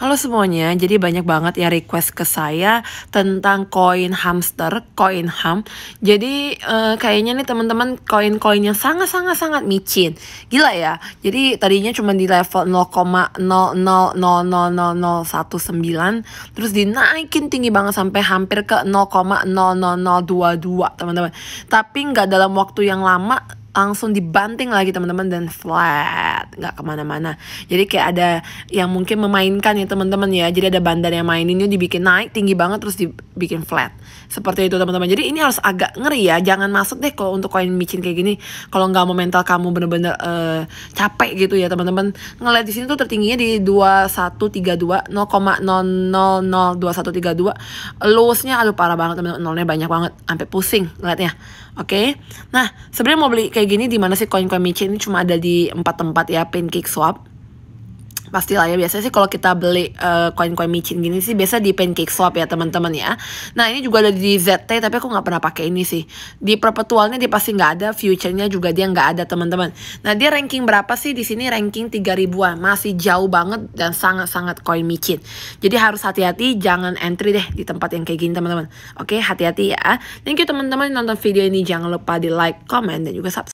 Halo semuanya, jadi banyak banget ya request ke saya tentang koin hamster, koin ham. Jadi eh, kayaknya nih teman-teman koin-koin yang sangat-sangat-sangat micin. Gila ya. Jadi tadinya cuma di level 0,0000019 terus dinaikin tinggi banget sampai hampir ke 0,00022 teman-teman. Tapi nggak dalam waktu yang lama langsung dibanting lagi teman-teman dan flat nggak kemana-mana jadi kayak ada yang mungkin memainkan ya teman-teman ya jadi ada bandar yang maininnya dibikin naik tinggi banget terus dibikin flat seperti itu teman-teman jadi ini harus agak ngeri ya jangan masuk deh kalau untuk koin micin kayak gini kalau nggak mau mental kamu bener-bener uh, capek gitu ya teman-teman ngeliat di sini tuh tertingginya di 2132 0,0002132 lowsnya aduh parah banget teman-teman nolnya banyak banget sampai pusing ngeliatnya Oke, okay? nah sebenarnya mau beli kayak gini di mana sih koin-koin micin ini cuma ada di empat tempat ya Ya, pin cake swap pasti lah ya biasanya sih kalau kita beli koin eh, koin-koin micin gini sih biasa di pancake swap ya teman-teman ya nah ini juga ada di ZT tapi aku nggak pernah pakai ini sih di perpetualnya dia pasti nggak ada future-nya juga dia nggak ada teman-teman nah dia ranking berapa sih di sini ranking 3000-an masih jauh banget dan sangat-sangat koin micin jadi harus hati-hati jangan entry deh di tempat yang kayak gini teman-teman oke hati-hati ya thank you teman-teman nonton video ini jangan lupa di like comment dan juga subscribe